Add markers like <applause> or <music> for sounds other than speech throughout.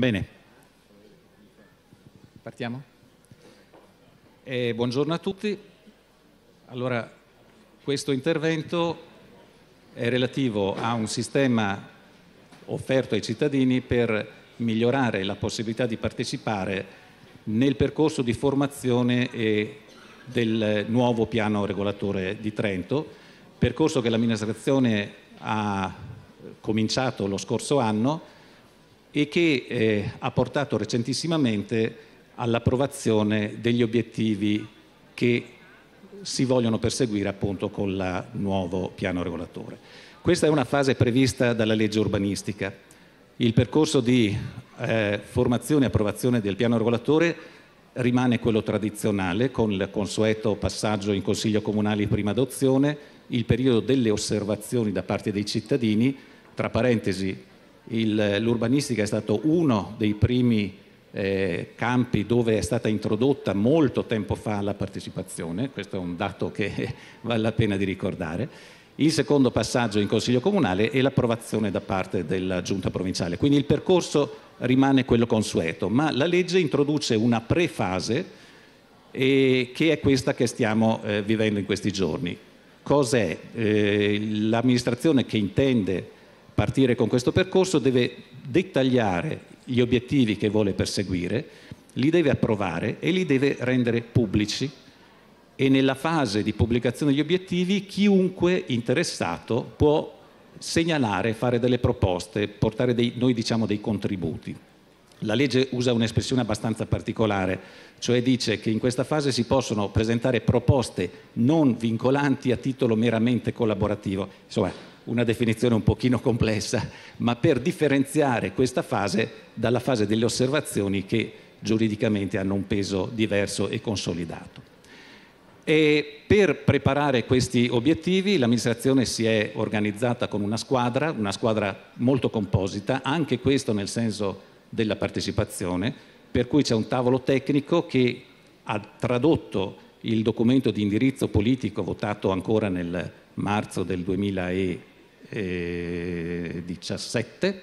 Bene. Partiamo? Eh, buongiorno a tutti. Allora, questo intervento è relativo a un sistema offerto ai cittadini per migliorare la possibilità di partecipare nel percorso di formazione del nuovo piano regolatore di Trento, percorso che l'amministrazione ha cominciato lo scorso anno e che eh, ha portato recentissimamente all'approvazione degli obiettivi che si vogliono perseguire appunto con il nuovo piano regolatore. Questa è una fase prevista dalla legge urbanistica. Il percorso di eh, formazione e approvazione del piano regolatore rimane quello tradizionale con il consueto passaggio in Consiglio Comunale prima adozione, il periodo delle osservazioni da parte dei cittadini, tra parentesi l'urbanistica è stato uno dei primi eh, campi dove è stata introdotta molto tempo fa la partecipazione, questo è un dato che <laughs> vale la pena di ricordare, il secondo passaggio in Consiglio Comunale e l'approvazione da parte della Giunta Provinciale. Quindi il percorso rimane quello consueto, ma la legge introduce una prefase eh, che è questa che stiamo eh, vivendo in questi giorni. Cos'è eh, l'amministrazione che intende partire con questo percorso deve dettagliare gli obiettivi che vuole perseguire, li deve approvare e li deve rendere pubblici e nella fase di pubblicazione degli obiettivi chiunque interessato può segnalare, fare delle proposte, portare dei, noi diciamo dei contributi. La legge usa un'espressione abbastanza particolare, cioè dice che in questa fase si possono presentare proposte non vincolanti a titolo meramente collaborativo. Insomma, una definizione un pochino complessa, ma per differenziare questa fase dalla fase delle osservazioni che giuridicamente hanno un peso diverso e consolidato. E per preparare questi obiettivi l'amministrazione si è organizzata con una squadra, una squadra molto composita, anche questo nel senso della partecipazione, per cui c'è un tavolo tecnico che ha tradotto il documento di indirizzo politico votato ancora nel marzo del 2000 2017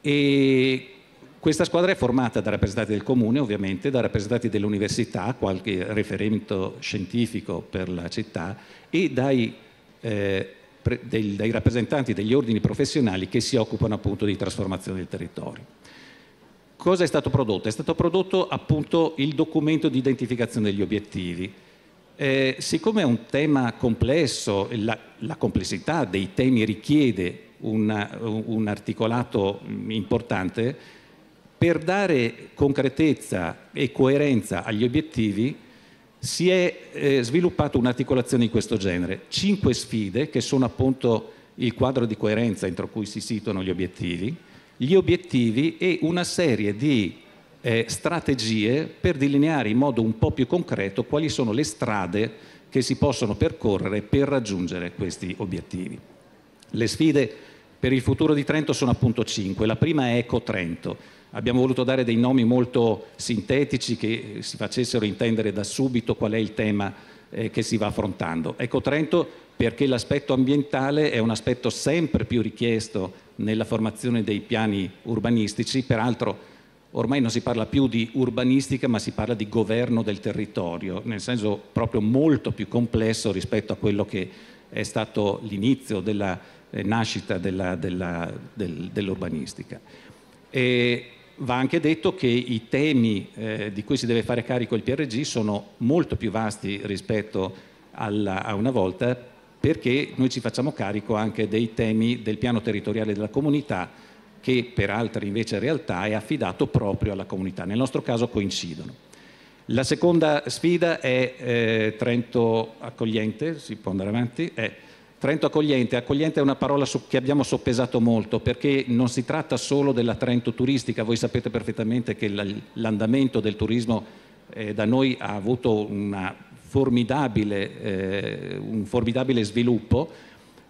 e questa squadra è formata da rappresentanti del comune ovviamente, da rappresentanti dell'università, qualche riferimento scientifico per la città e dai, eh, pre, del, dai rappresentanti degli ordini professionali che si occupano appunto di trasformazione del territorio. Cosa è stato prodotto? È stato prodotto appunto il documento di identificazione degli obiettivi, eh, siccome è un tema complesso, la, la complessità dei temi richiede una, uh, un articolato mm, importante, per dare concretezza e coerenza agli obiettivi si è eh, sviluppata un'articolazione di questo genere. Cinque sfide che sono appunto il quadro di coerenza entro cui si situano gli obiettivi, gli obiettivi e una serie di eh, strategie per delineare in modo un po' più concreto quali sono le strade che si possono percorrere per raggiungere questi obiettivi. Le sfide per il futuro di Trento sono appunto cinque. La prima è Eco Trento. Abbiamo voluto dare dei nomi molto sintetici che si facessero intendere da subito qual è il tema eh, che si va affrontando. Eco Trento perché l'aspetto ambientale è un aspetto sempre più richiesto nella formazione dei piani urbanistici, peraltro ormai non si parla più di urbanistica ma si parla di governo del territorio, nel senso proprio molto più complesso rispetto a quello che è stato l'inizio della eh, nascita della, della, del, dell'urbanistica. E va anche detto che i temi eh, di cui si deve fare carico il PRG sono molto più vasti rispetto alla, a una volta perché noi ci facciamo carico anche dei temi del piano territoriale della comunità, che per altre invece realtà è affidato proprio alla comunità. Nel nostro caso coincidono. La seconda sfida è eh, Trento accogliente, si può andare avanti? È Trento accogliente, accogliente è una parola so che abbiamo soppesato molto perché non si tratta solo della Trento turistica, voi sapete perfettamente che l'andamento del turismo eh, da noi ha avuto formidabile, eh, un formidabile sviluppo,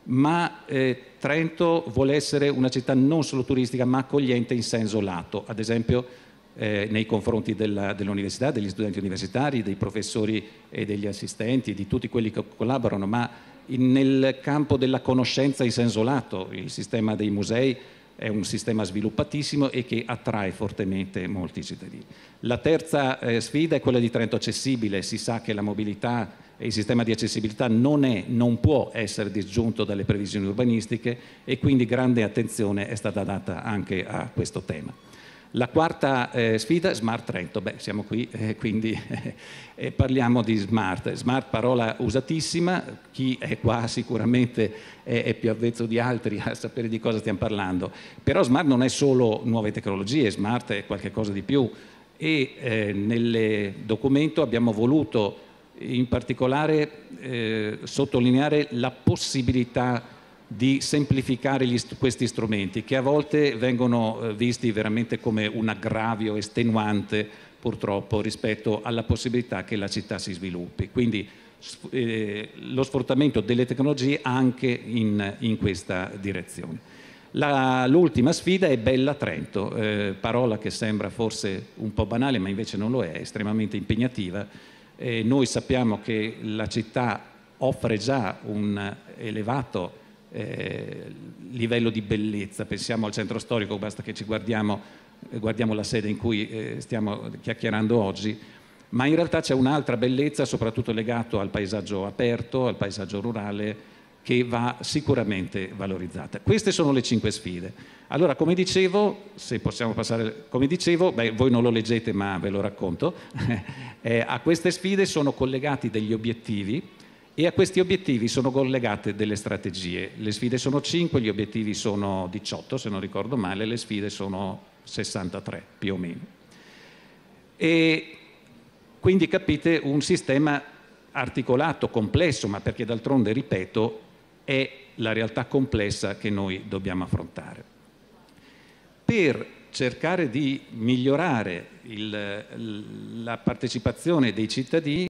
ma eh, Trento vuole essere una città non solo turistica ma accogliente in senso lato, ad esempio eh, nei confronti dell'università, degli studenti universitari, dei professori e degli assistenti, di tutti quelli che collaborano, ma in, nel campo della conoscenza in senso lato, il sistema dei musei è un sistema sviluppatissimo e che attrae fortemente molti cittadini. La terza eh, sfida è quella di Trento accessibile, si sa che la mobilità e il sistema di accessibilità non, è, non può essere disgiunto dalle previsioni urbanistiche e quindi grande attenzione è stata data anche a questo tema. La quarta eh, sfida, Smart Trento. Beh, siamo qui, eh, quindi <laughs> eh, eh, parliamo di smart. Smart parola usatissima, chi è qua sicuramente è, è, più avvezzo di altri a sapere di cosa stiamo parlando. Però smart non è solo nuove tecnologie, smart è qualcosa di più. E eh, nel documento abbiamo voluto in particolare eh, sottolineare la possibilità di semplificare gli, questi strumenti che a volte vengono eh, visti veramente come un aggravio estenuante purtroppo rispetto alla possibilità che la città si sviluppi. Quindi eh, lo sfruttamento delle tecnologie anche in, in questa direzione. La, l'ultima sfida è Bella Trento, eh, parola che sembra forse un po' banale ma invece non lo è, è estremamente impegnativa. Eh, noi sappiamo che la città offre già un elevato eh, livello di bellezza. Pensiamo al centro storico, basta che ci guardiamo, eh, guardiamo la sede in cui eh, stiamo chiacchierando oggi, ma in realtà c'è un'altra bellezza, soprattutto legata al paesaggio aperto, al paesaggio rurale, che va sicuramente valorizzata. Queste sono le cinque sfide. Allora, come dicevo, se possiamo passare, come dicevo, beh, voi non lo leggete ma ve lo racconto, <laughs> eh, a queste sfide sono collegati degli obiettivi e a questi obiettivi sono collegate delle strategie. Le sfide sono 5, gli obiettivi sono 18, se non ricordo male, le sfide sono 63 più o meno. E quindi capite un sistema articolato, complesso, ma perché d'altronde, ripeto, è la realtà complessa che noi dobbiamo affrontare. Per cercare di migliorare il, la partecipazione dei cittadini,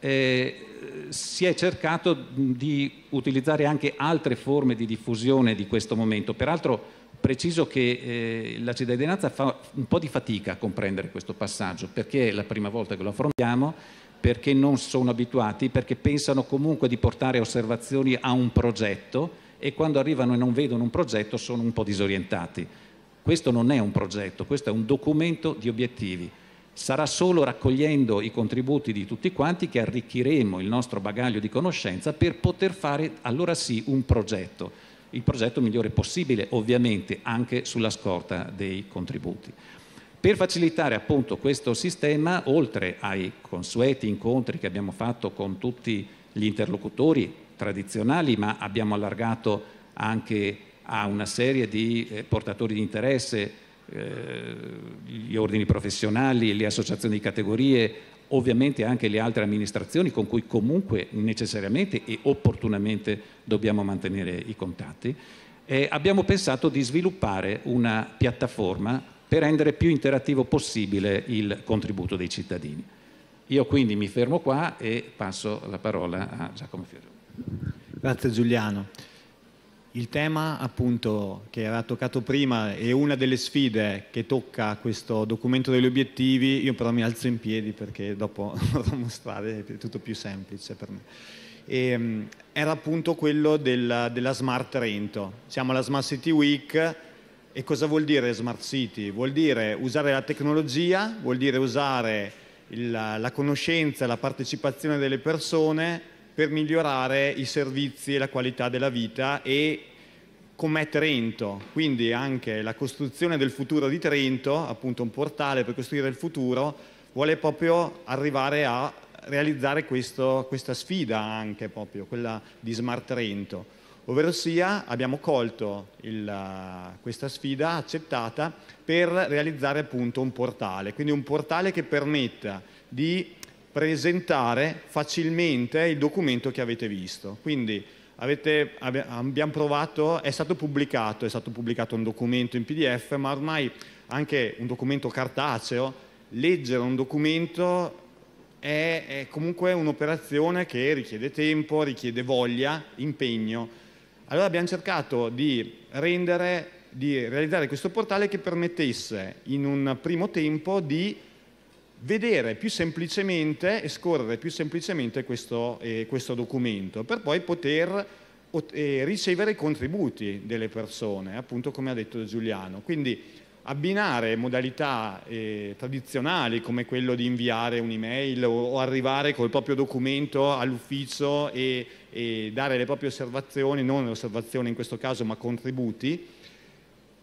eh, si è cercato di utilizzare anche altre forme di diffusione di questo momento. Peraltro preciso che eh, la cittadinanza fa un po' di fatica a comprendere questo passaggio, perché è la prima volta che lo affrontiamo, perché non sono abituati, perché pensano comunque di portare osservazioni a un progetto e quando arrivano e non vedono un progetto sono un po' disorientati. Questo non è un progetto, questo è un documento di obiettivi. Sarà solo raccogliendo i contributi di tutti quanti che arricchiremo il nostro bagaglio di conoscenza per poter fare allora sì un progetto, il progetto migliore possibile ovviamente anche sulla scorta dei contributi. Per facilitare appunto questo sistema, oltre ai consueti incontri che abbiamo fatto con tutti gli interlocutori tradizionali, ma abbiamo allargato anche a una serie di eh, portatori di interesse gli ordini professionali, le associazioni di categorie, ovviamente anche le altre amministrazioni con cui comunque necessariamente e opportunamente dobbiamo mantenere i contatti. E abbiamo pensato di sviluppare una piattaforma per rendere più interattivo possibile il contributo dei cittadini. Io quindi mi fermo qua e passo la parola a Giacomo Fioroni. Grazie Giuliano. Il tema appunto che era toccato prima e una delle sfide che tocca questo documento degli obiettivi, io però mi alzo in piedi perché dopo <laughs> vado mostrare, è tutto più semplice per me. E, ehm, era appunto quello della, della Smart Trento. Siamo alla Smart City Week e cosa vuol dire Smart City? Vuol dire usare la tecnologia, vuol dire usare il, la conoscenza, la partecipazione delle persone per migliorare i servizi e la qualità della vita e com'è Trento, quindi anche la costruzione del futuro di Trento, appunto un portale per costruire il futuro, vuole proprio arrivare a realizzare questo, questa sfida anche proprio, quella di Smart Trento, ovvero sia abbiamo colto il, questa sfida accettata per realizzare appunto un portale, quindi un portale che permetta di presentare facilmente il documento che avete visto. Quindi avete, abbiamo provato, è stato pubblicato, è stato pubblicato un documento in PDF, ma ormai anche un documento cartaceo, leggere un documento è, è comunque un'operazione che richiede tempo, richiede voglia, impegno. Allora abbiamo cercato di, rendere, di realizzare questo portale che permettesse in un primo tempo di vedere più semplicemente e scorrere più semplicemente questo, eh, questo documento per poi poter eh, ricevere i contributi delle persone, appunto come ha detto Giuliano. Quindi abbinare modalità eh, tradizionali come quello di inviare un'email o, o arrivare col proprio documento all'ufficio e, e dare le proprie osservazioni, non osservazioni in questo caso ma contributi,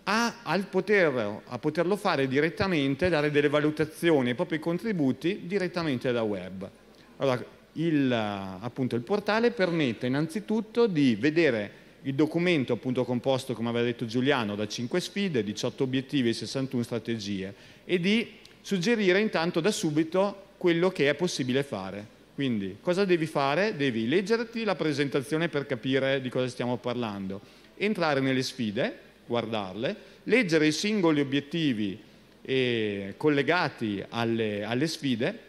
a, poter, a, poterlo fare direttamente, dare delle valutazioni ai propri contributi direttamente da web. Allora, il, appunto, il portale permette innanzitutto di vedere il documento appunto composto, come aveva detto Giuliano, da 5 sfide, 18 obiettivi e 61 strategie e di suggerire intanto da subito quello che è possibile fare. Quindi cosa devi fare? Devi leggerti la presentazione per capire di cosa stiamo parlando, entrare nelle sfide, guardarle, leggere i singoli obiettivi eh, collegati alle, alle, sfide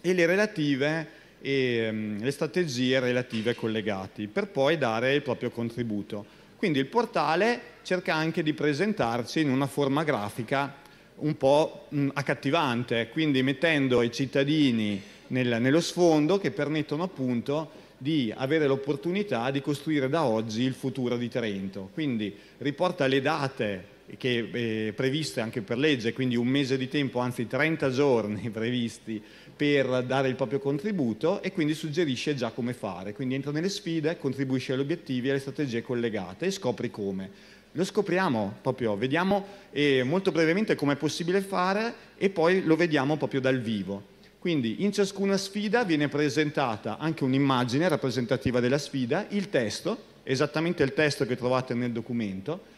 e le relative e ehm, le strategie relative collegati per poi dare il proprio contributo. Quindi il portale cerca anche di presentarci in una forma grafica un po' mm, accattivante, quindi mettendo i cittadini nel, nello sfondo che permettono appunto di avere l'opportunità di costruire da oggi il futuro di Trento. Quindi riporta le date che, eh, previste anche per legge, quindi un mese di tempo, anzi 30 giorni <laughs> previsti per dare il proprio contributo e quindi suggerisce già come fare. Quindi entra nelle sfide, contribuisce agli obiettivi e alle strategie collegate e scopri come. Lo scopriamo proprio, vediamo eh, molto brevemente come è possibile fare e poi lo vediamo proprio dal vivo. Quindi in ciascuna sfida viene presentata anche un'immagine rappresentativa della sfida, il testo, esattamente il testo che trovate nel documento,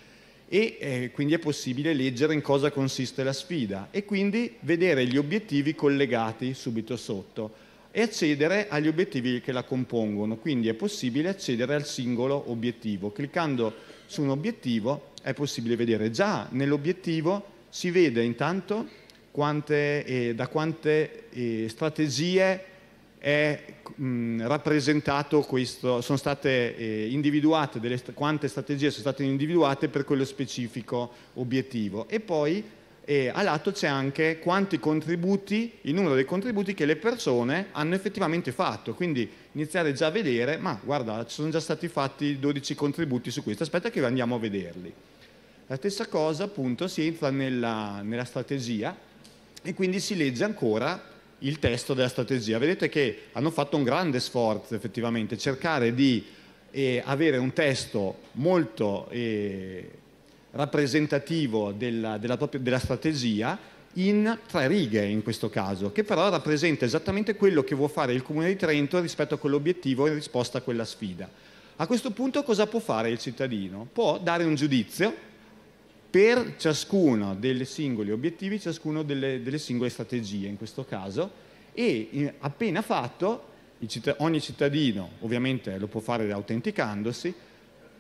e eh, quindi è possibile leggere in cosa consiste la sfida e quindi vedere gli obiettivi collegati subito sotto e accedere agli obiettivi che la compongono. Quindi è possibile accedere al singolo obiettivo. Cliccando su un obiettivo è possibile vedere già nell'obiettivo si vede intanto quante, eh, da quante eh, strategie è, mh, mm, rappresentato questo, sono state eh, individuate, delle, quante strategie sono state individuate per quello specifico obiettivo. E poi eh, a lato c'è anche quanti contributi, il numero dei contributi che le persone hanno effettivamente fatto. Quindi iniziare già a vedere, ma guarda, ci sono già stati fatti 12 contributi su questo, aspetta che andiamo a vederli. La stessa cosa appunto si entra nella, nella strategia, e quindi si legge ancora il testo della strategia. Vedete che hanno fatto un grande sforzo effettivamente, cercare di eh, avere un testo molto eh, rappresentativo della, della, propria, della strategia in tre righe in questo caso, che però rappresenta esattamente quello che vuole fare il Comune di Trento rispetto a quell'obiettivo in risposta a quella sfida. A questo punto cosa può fare il cittadino? Può dare un giudizio per ciascuno dei singoli obiettivi, ciascuno delle, delle singole strategie in questo caso e eh, appena fatto ogni cittadino ovviamente lo può fare autenticandosi,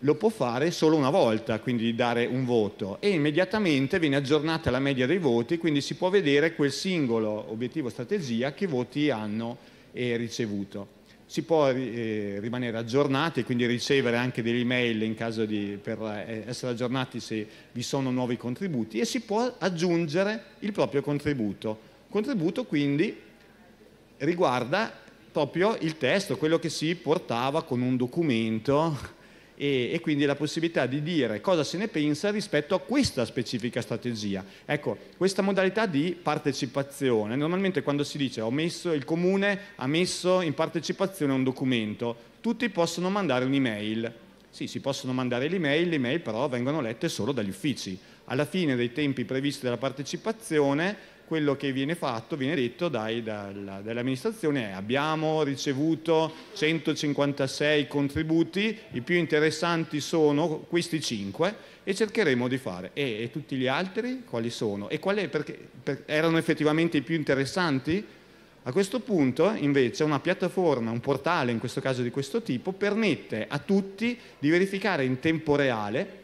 lo può fare solo una volta, quindi dare un voto e immediatamente viene aggiornata la media dei voti, quindi si può vedere quel singolo obiettivo strategia che voti hanno ricevuto si può eh, rimanere aggiornati e quindi ricevere anche delle email in caso di, per eh, essere aggiornati se vi sono nuovi contributi e si può aggiungere il proprio contributo. Contributo quindi riguarda proprio il testo, quello che si portava con un documento e, e, quindi la possibilità di dire cosa se ne pensa rispetto a questa specifica strategia. Ecco, questa modalità di partecipazione, normalmente quando si dice ho messo, il comune ha messo in partecipazione un documento, tutti possono mandare un'email. Sì, si possono mandare l'email, le però vengono lette solo dagli uffici. Alla fine dei tempi previsti dalla partecipazione quello che viene fatto, viene detto dai, dal, dall'amministrazione è abbiamo ricevuto 156 contributi, i più interessanti sono questi 5 e cercheremo di fare. E, e tutti gli altri quali sono? E qual è, perché, per, erano effettivamente i più interessanti? A questo punto invece una piattaforma, un portale in questo caso di questo tipo, permette a tutti di verificare in tempo reale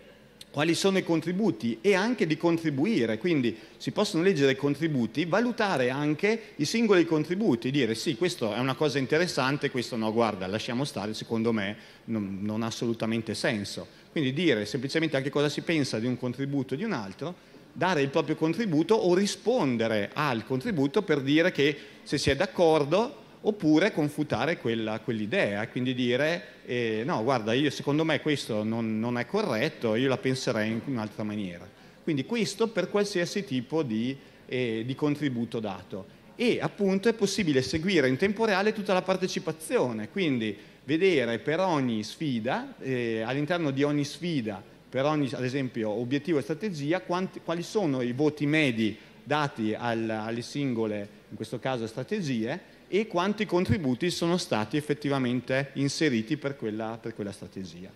quali sono i contributi e anche di contribuire, quindi si possono leggere i contributi, valutare anche i singoli contributi, dire sì, questo è una cosa interessante, questo no, guarda, lasciamo stare, secondo me non, non ha assolutamente senso. Quindi dire semplicemente anche cosa si pensa di un contributo o di un altro, dare il proprio contributo o rispondere al contributo per dire che se si è d'accordo oppure confutare quella, quell'idea, quindi dire eh, no, guarda, io, secondo me questo non, non, è corretto, io la penserei in un'altra maniera. Quindi questo per qualsiasi tipo di, eh, di contributo dato. E appunto è possibile seguire in tempo reale tutta la partecipazione, quindi vedere per ogni sfida, eh, all'interno di ogni sfida, per ogni ad esempio obiettivo e strategia, quanti, quali sono i voti medi dati al, alle singole, in questo caso strategie, e quanti contributi sono stati effettivamente inseriti per quella, per quella strategia.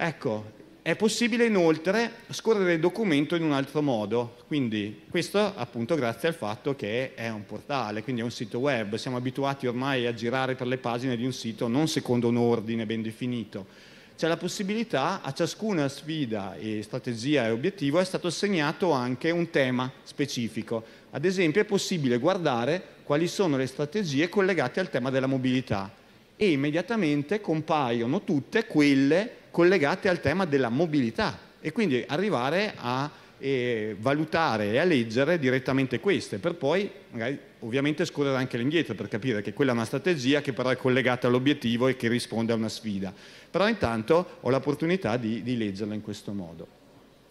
Ecco, è possibile inoltre scorrere il documento in un altro modo, quindi questo appunto grazie al fatto che è un portale, quindi è un sito web, siamo abituati ormai a girare per le pagine di un sito non secondo un ordine ben definito, c'è la possibilità a ciascuna sfida e strategia e obiettivo è stato assegnato anche un tema specifico. Ad esempio è possibile guardare quali sono le strategie collegate al tema della mobilità e immediatamente compaiono tutte quelle collegate al tema della mobilità e quindi arrivare a eh, valutare e a leggere direttamente queste per poi magari ovviamente scorrere anche all'indietro per capire che quella è una strategia che però è collegata all'obiettivo e che risponde a una sfida. Però intanto ho l'opportunità di, di leggerla in questo modo.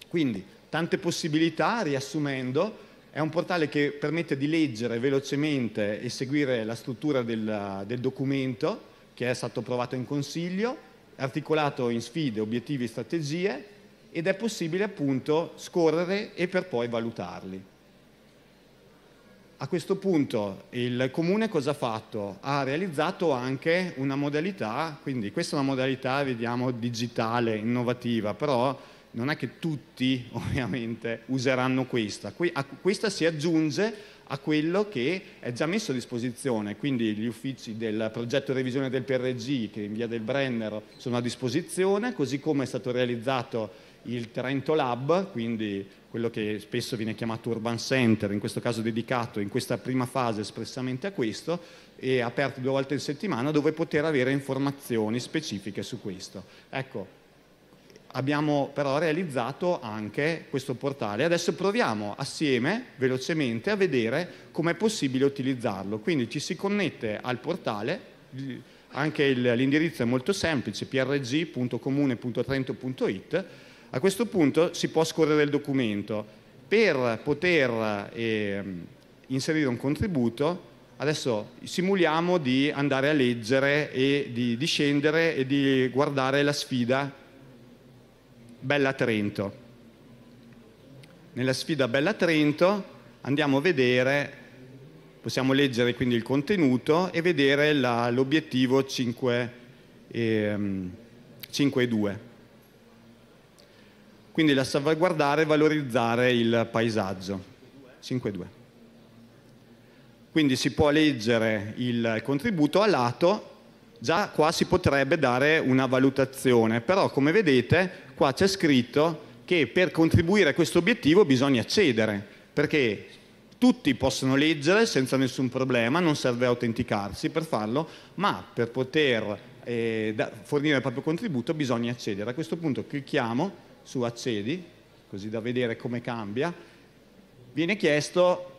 Quindi tante possibilità, riassumendo, è un portale che permette di leggere velocemente e seguire la struttura del, del documento che è stato approvato in Consiglio, articolato in sfide, obiettivi e strategie ed è possibile appunto scorrere e per poi valutarli. A questo punto il comune cosa ha fatto? Ha realizzato anche una modalità, quindi questa è una modalità vediamo digitale, innovativa, però non è che tutti <laughs> ovviamente useranno questa. questa si aggiunge a quello che è già messo a disposizione, quindi gli uffici del progetto revisione del PRG che in via del Brennero sono a disposizione, così come è stato realizzato il Trento Lab, quindi quello che spesso viene chiamato Urban Center, in questo caso dedicato in questa prima fase espressamente a questo, e aperto due volte in settimana dove poter avere informazioni specifiche su questo. Ecco, abbiamo però realizzato anche questo portale. Adesso proviamo assieme, velocemente, a vedere com'è possibile utilizzarlo. Quindi ci si connette al portale, anche l'indirizzo è molto semplice, prg.comune.trento.it, a questo punto si può scorrere il documento. Per poter eh, inserire un contributo, adesso simuliamo di andare a leggere e di, di scendere e di guardare la sfida Bella Trento. Nella sfida Bella Trento andiamo a vedere, possiamo leggere quindi il contenuto e vedere l'obiettivo 5 ehm, e, 2 quindi la salvaguardare e valorizzare il paesaggio. 5.2. Quindi si può leggere il contributo a lato, già qua si potrebbe dare una valutazione, però come vedete qua c'è scritto che per contribuire a questo obiettivo bisogna cedere, perché tutti possono leggere senza nessun problema, non serve autenticarsi per farlo, ma per poter eh, fornire il proprio contributo bisogna accedere. A questo punto clicchiamo su Accedi, così da vedere come cambia, viene chiesto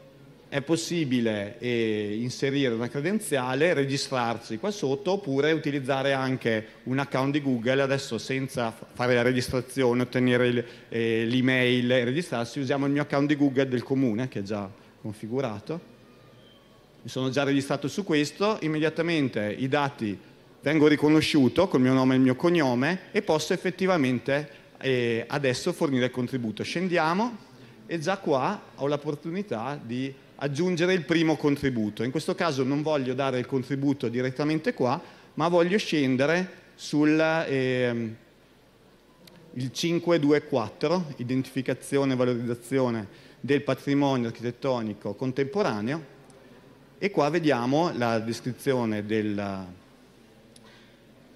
è possibile eh, inserire una credenziale, registrarsi qua sotto oppure utilizzare anche un account di Google, adesso senza fare la registrazione, ottenere il, eh, l'email e registrarsi, usiamo il mio account di Google del comune che è già configurato. Mi sono già registrato su questo, immediatamente i dati vengo riconosciuto col mio nome e il mio cognome e posso effettivamente e adesso fornire contributo. Scendiamo e già qua ho l'opportunità di aggiungere il primo contributo. In questo caso non voglio dare il contributo direttamente qua, ma voglio scendere sul eh, 524, identificazione e valorizzazione del patrimonio architettonico contemporaneo, e qua vediamo la descrizione del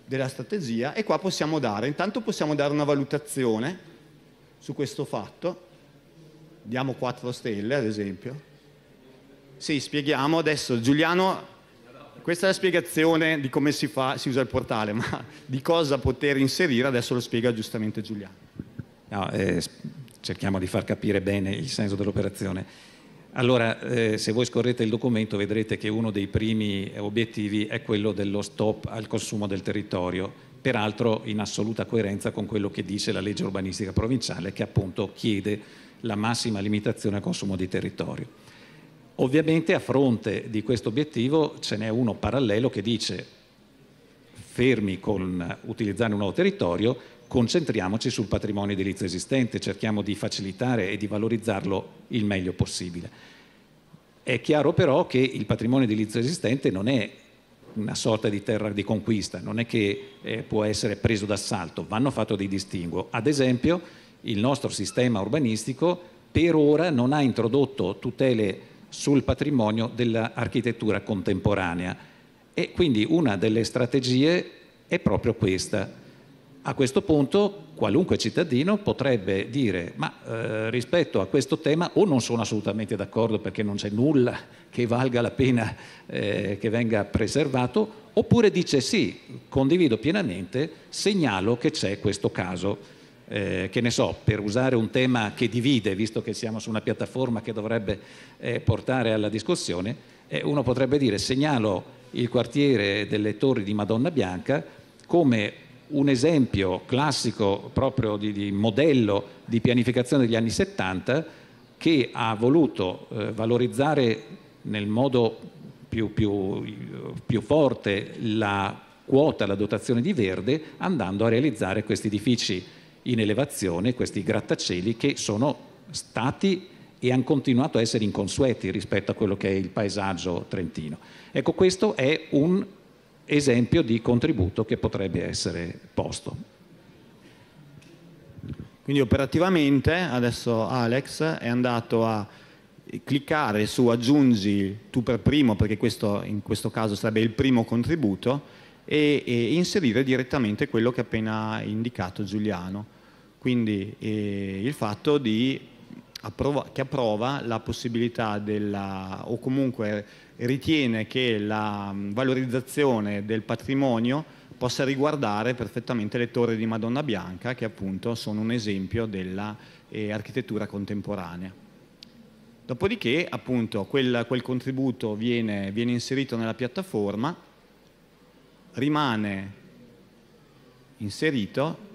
della strategia e qua possiamo dare, intanto possiamo dare una valutazione su questo fatto, diamo 4 stelle ad esempio. Sì, spieghiamo adesso, Giuliano, questa è la spiegazione di come si, fa, si usa il portale, <laughs> ma di cosa poter inserire adesso lo spiega giustamente Giuliano. No, eh, cerchiamo di far capire bene il senso dell'operazione. Allora, eh, se voi scorrete il documento vedrete che uno dei primi obiettivi è quello dello stop al consumo del territorio, peraltro in assoluta coerenza con quello che dice la legge urbanistica provinciale che appunto chiede la massima limitazione al consumo di territorio. Ovviamente a fronte di questo obiettivo ce n'è uno parallelo che dice fermi con utilizzare un nuovo territorio, concentriamoci sul patrimonio edilizio esistente, cerchiamo di facilitare e di valorizzarlo il meglio possibile. È chiaro però che il patrimonio edilizio esistente non è una sorta di terra di conquista, non è che eh, può essere preso d'assalto, vanno fatto dei distinguo. Ad esempio, il nostro sistema urbanistico per ora non ha introdotto tutele sul patrimonio dell'architettura contemporanea e quindi una delle strategie è proprio questa, a questo punto qualunque cittadino potrebbe dire ma eh, rispetto a questo tema o non sono assolutamente d'accordo perché non c'è nulla che valga la pena eh, che venga preservato, oppure dice sì, condivido pienamente, segnalo che c'è questo caso. Eh, che ne so, per usare un tema che divide, visto che siamo su una piattaforma che dovrebbe eh, portare alla discussione, eh, uno potrebbe dire segnalo il quartiere delle Torri di Madonna Bianca come un esempio classico proprio di, di, modello di pianificazione degli anni 70 che ha voluto eh, valorizzare nel modo più, più, più forte la quota, la dotazione di verde, andando a realizzare questi edifici in elevazione, questi grattacieli che sono stati e hanno continuato a essere inconsueti rispetto a quello che è il paesaggio trentino. Ecco, questo è un esempio di contributo che potrebbe essere posto. Quindi operativamente adesso Alex è andato a cliccare su aggiungi tu per primo, perché questo in questo caso sarebbe il primo contributo, e, e inserire direttamente quello che ha appena indicato Giuliano. Quindi eh, il fatto di approva, che approva la possibilità della, o comunque ritiene che la mm, valorizzazione del patrimonio possa riguardare perfettamente le torri di Madonna Bianca che appunto sono un esempio dell'architettura eh, contemporanea. Dopodiché appunto quel, quel contributo viene, viene inserito nella piattaforma, rimane inserito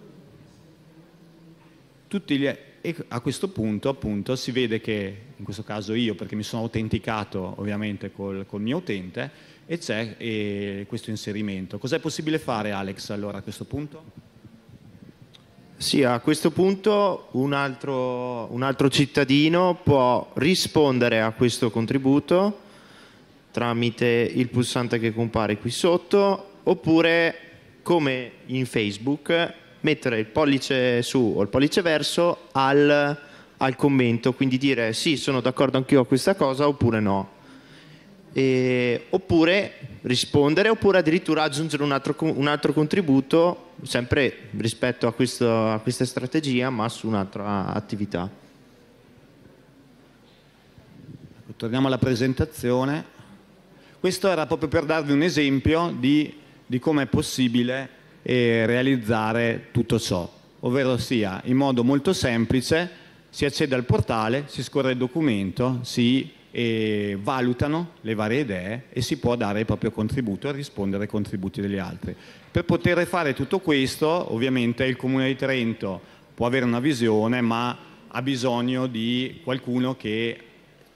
tutti gli, e a questo punto appunto si vede che, in questo caso io, perché mi sono autenticato ovviamente col, col mio utente, e c'è e eh, questo inserimento. Cos'è possibile fare Alex allora a questo punto? Sì, a questo punto un altro, un altro cittadino può rispondere a questo contributo tramite il pulsante che compare qui sotto oppure come in Facebook mettere il pollice su o il pollice verso al, al commento, quindi dire sì, sono d'accordo anch'io a questa cosa oppure no. E, oppure rispondere, oppure addirittura aggiungere un altro, un altro contributo, sempre rispetto a, questo, a questa strategia, ma su un'altra attività. Ecco, torniamo alla presentazione. Questo era proprio per darvi un esempio di, di come è possibile e realizzare tutto ciò, ovvero sia in modo molto semplice si accede al portale, si scorre il documento, si eh, valutano le varie idee e si può dare il proprio contributo e rispondere ai contributi degli altri. Per poter fare tutto questo ovviamente il Comune di Trento può avere una visione ma ha bisogno di qualcuno che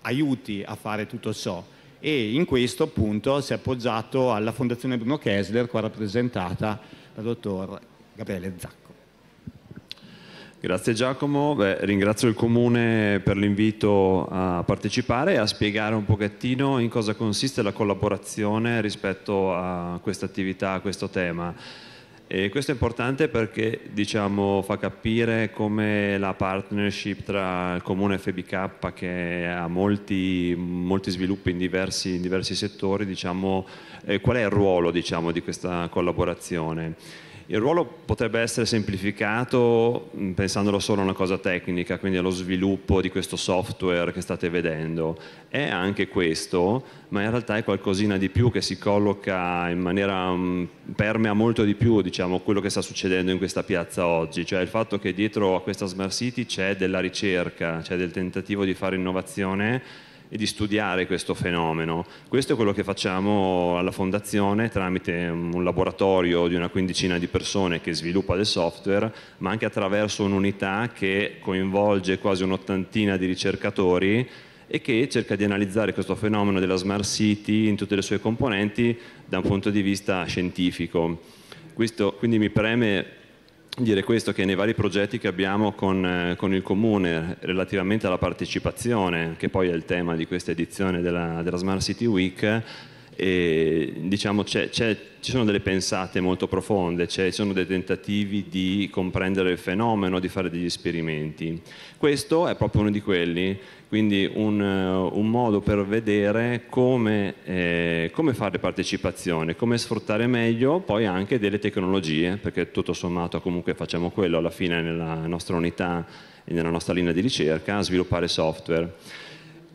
aiuti a fare tutto ciò e in questo appunto si è appoggiato alla Fondazione Bruno Kessler qua rappresentata la dottor Gabriele Zacco. Grazie Giacomo, Beh, ringrazio il Comune per l'invito a partecipare e a spiegare un pochettino in cosa consiste la collaborazione rispetto a questa attività, a questo tema. E questo è importante perché diciamo, fa capire come la partnership tra il Comune FBK, che ha molti, molti sviluppi in diversi, in diversi settori, diciamo, eh, qual è il ruolo diciamo, di questa collaborazione? Il ruolo potrebbe essere semplificato mm, pensandolo solo a una cosa tecnica, quindi allo sviluppo di questo software che state vedendo. È anche questo, ma in realtà è qualcosina di più che si colloca in maniera mm, permea molto di più diciamo, quello che sta succedendo in questa piazza oggi, cioè il fatto che dietro a questa Smart City c'è della ricerca, c'è del tentativo di fare innovazione e di studiare questo fenomeno. Questo è quello che facciamo alla fondazione tramite un laboratorio di una quindicina di persone che sviluppa del software, ma anche attraverso un'unità che coinvolge quasi un'ottantina di ricercatori e che cerca di analizzare questo fenomeno della smart city in tutte le sue componenti da un punto di vista scientifico. Questo quindi mi preme dire questo che nei vari progetti che abbiamo con, eh, con, il Comune relativamente alla partecipazione, che poi è il tema di questa edizione della, della Smart City Week, e, diciamo, c è, ci sono delle pensate molto profonde, ci sono dei tentativi di comprendere il fenomeno, di fare degli esperimenti. Questo è proprio uno di quelli, quindi un, un modo per vedere come, eh, come, fare partecipazione, come sfruttare meglio poi anche delle tecnologie, perché tutto sommato comunque facciamo quello alla fine nella nostra unità e nella nostra linea di ricerca, sviluppare software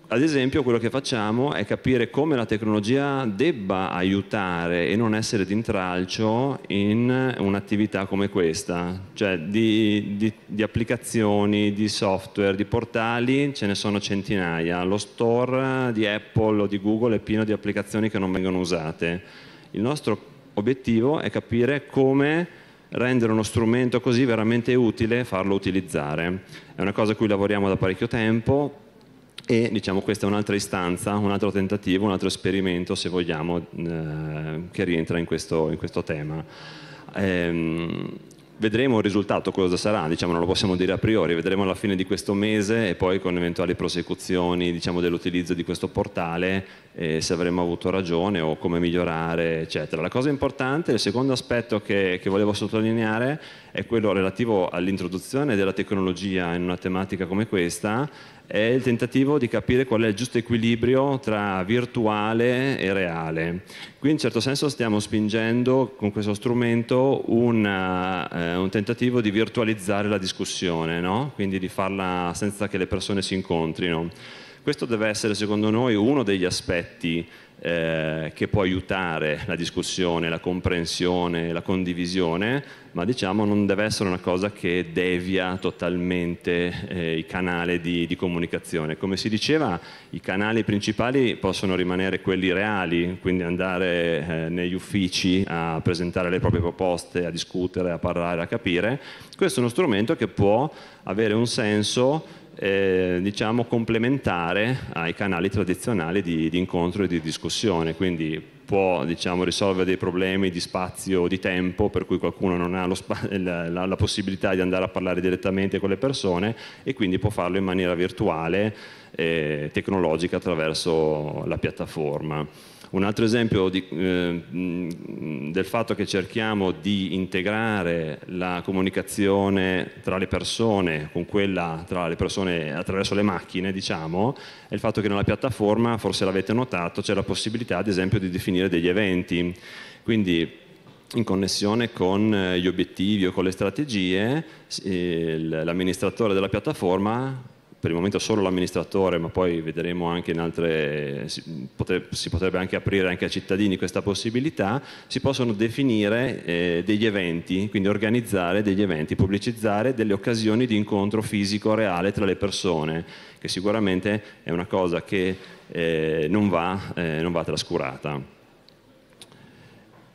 ad esempio quello che facciamo è capire come la tecnologia debba aiutare e non essere d'intralcio in un'attività come questa, cioè di, di, di, applicazioni, di software, di portali ce ne sono centinaia, lo store di Apple o di Google è pieno di applicazioni che non vengono usate. Il nostro obiettivo è capire come rendere uno strumento così veramente utile e farlo utilizzare. È una cosa a cui lavoriamo da parecchio tempo, e diciamo questa è un'altra istanza, un altro tentativo, un altro esperimento se vogliamo eh, che rientra in questo, in questo tema. Ehm, vedremo il risultato cosa sarà, diciamo, non lo possiamo dire a priori, vedremo alla fine di questo mese e poi con eventuali prosecuzioni diciamo, dell'utilizzo di questo portale eh, se avremo avuto ragione o come migliorare eccetera. La cosa importante, il secondo aspetto che, che volevo sottolineare è quello relativo all'introduzione della tecnologia in una tematica come questa è il tentativo di capire qual è il giusto equilibrio tra virtuale e reale. Qui in certo senso stiamo spingendo con questo strumento una, eh, un tentativo di virtualizzare la discussione, no? quindi di farla senza che le persone si incontrino. Questo deve essere secondo noi uno degli aspetti eh, che può aiutare la discussione, la comprensione, la condivisione, ma diciamo non deve essere una cosa che devia totalmente eh, i canali di, di, comunicazione. Come si diceva, i canali principali possono rimanere quelli reali, quindi andare eh, negli uffici a presentare le proprie proposte, a discutere, a parlare, a capire. Questo è uno strumento che può avere un senso eh, diciamo complementare ai canali tradizionali di, di, incontro e di discussione, quindi può diciamo, risolvere dei problemi di spazio o di tempo per cui qualcuno non ha <laughs> la, la, la, possibilità di andare a parlare direttamente con le persone e quindi può farlo in maniera virtuale e tecnologica attraverso la piattaforma. Un altro esempio di, eh, del fatto che cerchiamo di integrare la comunicazione tra le persone con quella tra le persone attraverso le macchine, diciamo, è il fatto che nella piattaforma, forse l'avete notato, c'è la possibilità ad esempio di definire degli eventi. Quindi in connessione con eh, gli obiettivi o con le strategie, eh, l'amministratore della piattaforma per il momento solo l'amministratore, ma poi vedremo anche in altre, si, potrebbe, si potrebbe anche aprire anche a cittadini questa possibilità, si possono definire eh, degli eventi, quindi organizzare degli eventi, pubblicizzare delle occasioni di incontro fisico reale tra le persone, che sicuramente è una cosa che eh, non, va, eh, non va trascurata.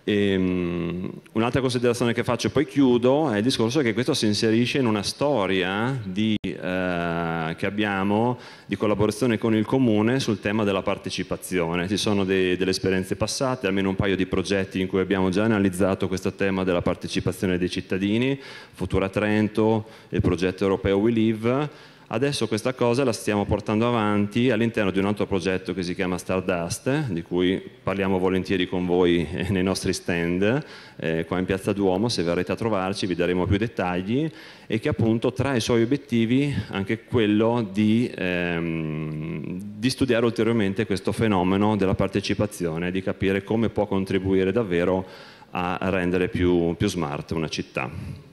Ehm, un'altra considerazione che faccio e poi chiudo è il discorso che questo si inserisce in una storia di, eh, che abbiamo di collaborazione con il comune sul tema della partecipazione. Ci sono dei, delle esperienze passate, almeno un paio di progetti in cui abbiamo già analizzato questo tema della partecipazione dei cittadini, Futura Trento, il progetto europeo We Live Adesso questa cosa la stiamo portando avanti all'interno di un altro progetto che si chiama Stardust, di cui parliamo volentieri con voi <laughs> nei nostri stand, eh, qua in Piazza Duomo, se verrete a trovarci vi daremo più dettagli, e che appunto tra i suoi obiettivi anche quello di, ehm, di studiare ulteriormente questo fenomeno della partecipazione, di capire come può contribuire davvero a rendere più, più smart una città.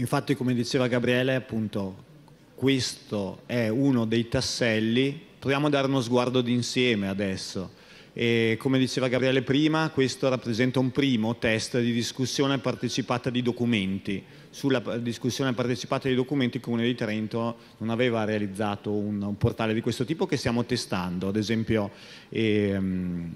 Infatti, come diceva Gabriele, appunto, questo è uno dei tasselli. Proviamo a dare uno sguardo d'insieme adesso. E come diceva Gabriele prima, questo rappresenta un primo test di discussione partecipata di documenti. Sulla discussione partecipata di documenti il Comune di Trento non aveva realizzato un, un portale di questo tipo che stiamo testando. Ad esempio ehm,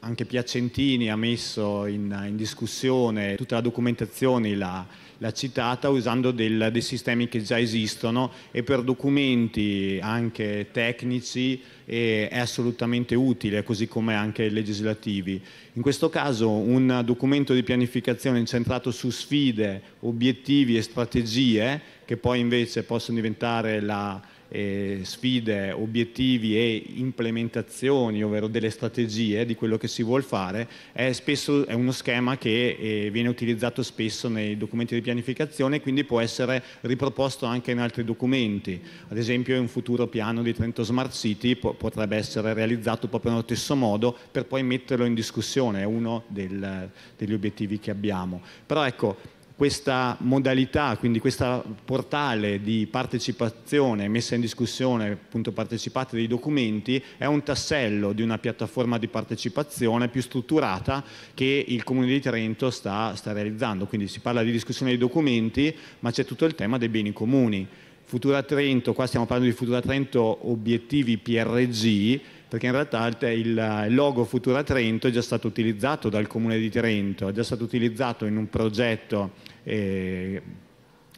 anche Piacentini ha messo in, in discussione tutta la documentazione, la, l'ha citata usando del, dei sistemi che già esistono e per documenti anche tecnici è assolutamente utile, così come anche legislativi. In questo caso un documento di pianificazione incentrato su sfide, obiettivi e strategie che poi invece possono diventare la eh, sfide, obiettivi e implementazioni, ovvero delle strategie di quello che si vuole fare, è, spesso, è uno schema che eh, viene utilizzato spesso nei documenti di pianificazione e quindi può essere riproposto anche in altri documenti. Ad esempio un futuro piano di Trento Smart City po potrebbe essere realizzato proprio nello stesso modo per poi metterlo in discussione, è uno del, degli obiettivi che abbiamo. Però ecco, questa modalità, quindi questo portale di partecipazione, messa in discussione, appunto partecipate dei documenti, è un tassello di una piattaforma di partecipazione più strutturata che il Comune di Trento sta, sta realizzando. Quindi si parla di discussione dei documenti, ma c'è tutto il tema dei beni comuni. Futura Trento, qua stiamo parlando di Futura Trento obiettivi PRG, perché in realtà il logo Futura Trento è già stato utilizzato dal Comune di Trento, è già stato utilizzato in un progetto eh,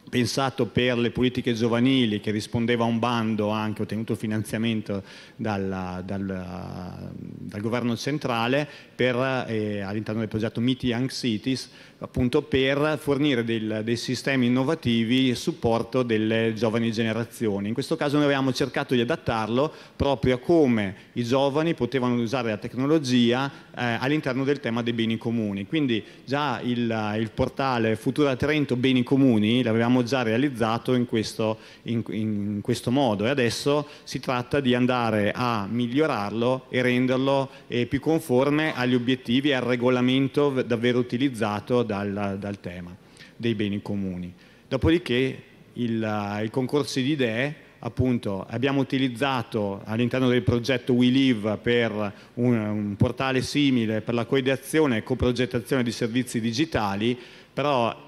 pensato per le politiche giovanili che rispondeva a un bando anche ottenuto finanziamento dalla, dal, dal, governo centrale per, eh, all'interno del progetto Meet Young Cities appunto per fornire del, dei sistemi innovativi a supporto delle giovani generazioni. In questo caso noi avevamo cercato di adattarlo proprio a come i giovani potevano usare la tecnologia eh, all'interno del tema dei beni comuni. Quindi già il, il portale Futura Trento Beni Comuni l'avevamo già realizzato in questo, in, in questo, modo e adesso si tratta di andare a migliorarlo e renderlo eh, più conforme agli obiettivi e al regolamento davvero utilizzato dal, dal tema dei beni comuni. Dopodiché il, eh, il concorso di idee appunto abbiamo utilizzato all'interno del progetto We Live per un, un portale simile per la coideazione e coprogettazione di servizi digitali, però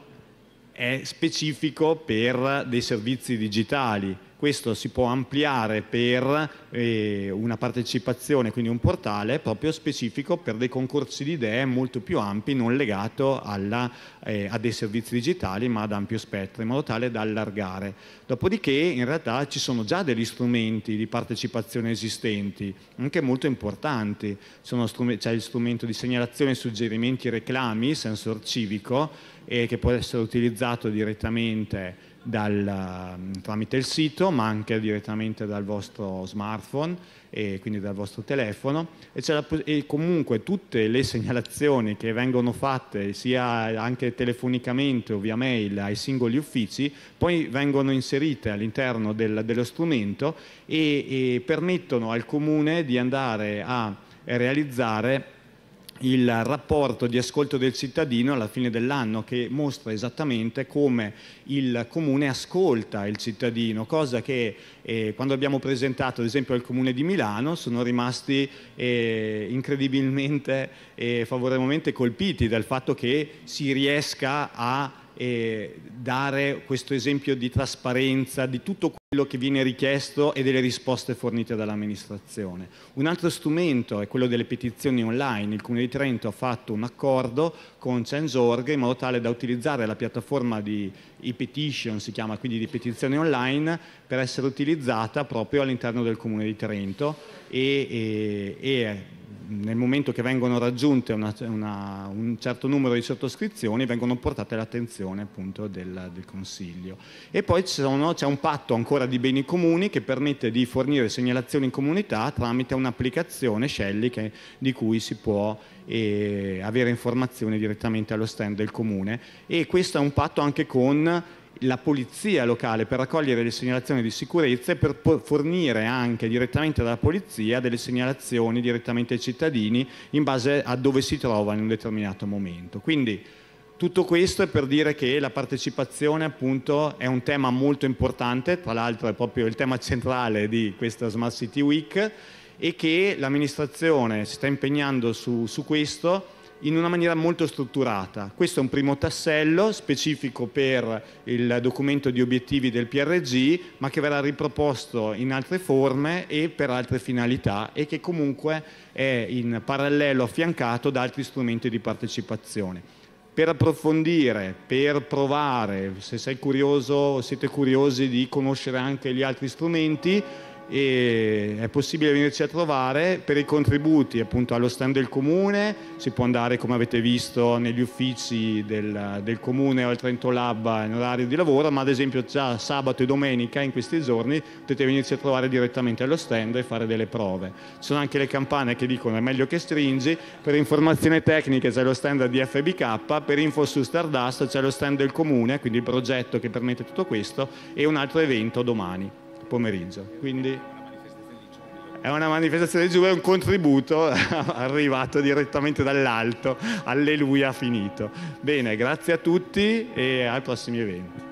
è specifico per dei servizi digitali, questo si può ampliare per eh, una partecipazione, quindi un portale proprio specifico per dei concorsi di idee molto più ampi, non legato alla, eh, a dei servizi digitali, ma ad ampio spettro, in modo tale da allargare. Dopodiché in realtà ci sono già degli strumenti di partecipazione esistenti, anche molto importanti. Str- c'è il strumento di segnalazione, suggerimenti e reclami, sensor civico, eh, che può essere utilizzato direttamente dal, tramite il sito ma anche direttamente dal vostro smartphone e quindi dal vostro telefono e, la, e comunque tutte le segnalazioni che vengono fatte sia anche telefonicamente o via mail ai singoli uffici poi vengono inserite all'interno del, dello strumento e, e permettono al comune di andare a realizzare il rapporto di ascolto del cittadino alla fine dell'anno che mostra esattamente come il comune ascolta il cittadino, cosa che eh, quando abbiamo presentato ad esempio al comune di Milano sono rimasti eh, incredibilmente e eh, favorevolmente colpiti dal fatto che si riesca a eh, dare questo esempio di trasparenza di tutto quello che viene richiesto e delle risposte fornite dall'amministrazione. Un altro strumento è quello delle petizioni online. Il Comune di Trento ha fatto un accordo con Censorg in modo tale da utilizzare la piattaforma di e-petition, si chiama quindi di petizioni online, per essere utilizzata proprio all'interno del Comune di Trento e, e, e nel momento che vengono raggiunte una, una, un certo numero di sottoscrizioni vengono portate all'attenzione appunto del, del, Consiglio. E poi c'è un patto ancora di beni comuni che permette di fornire segnalazioni in comunità tramite un'applicazione Scelli che, di cui si può eh, avere informazioni direttamente allo stand del comune e questo è un patto anche con la polizia locale per raccogliere le segnalazioni di sicurezza e per fornire anche direttamente dalla polizia delle segnalazioni direttamente ai cittadini in base a dove si trova in un determinato momento. Quindi tutto questo è per dire che la partecipazione appunto è un tema molto importante, tra l'altro è proprio il tema centrale di questa Smart City Week e che l'amministrazione si sta impegnando su, su questo in una maniera molto strutturata. Questo è un primo tassello specifico per il documento di obiettivi del PRG, ma che verrà riproposto in altre forme e per altre finalità e che comunque è in parallelo affiancato da altri strumenti di partecipazione. Per approfondire, per provare, se sei curioso o siete curiosi di conoscere anche gli altri strumenti, e è possibile venirci a trovare per i contributi appunto allo stand del comune, si può andare come avete visto negli uffici del, del comune o al Trento Lab in orario di lavoro, ma ad esempio già sabato e domenica in questi giorni potete venirci a trovare direttamente allo stand e fare delle prove. Ci sono anche le campane che dicono è meglio che stringi, per informazioni tecniche c'è lo stand di FBK, per info su Stardust c'è lo stand del comune, quindi il progetto che permette tutto questo e un altro evento domani pomeriggio. Quindi è una manifestazione di è un contributo <laughs> arrivato direttamente dall'alto. Alleluia, finito. Bene, grazie a tutti e ai prossimi eventi.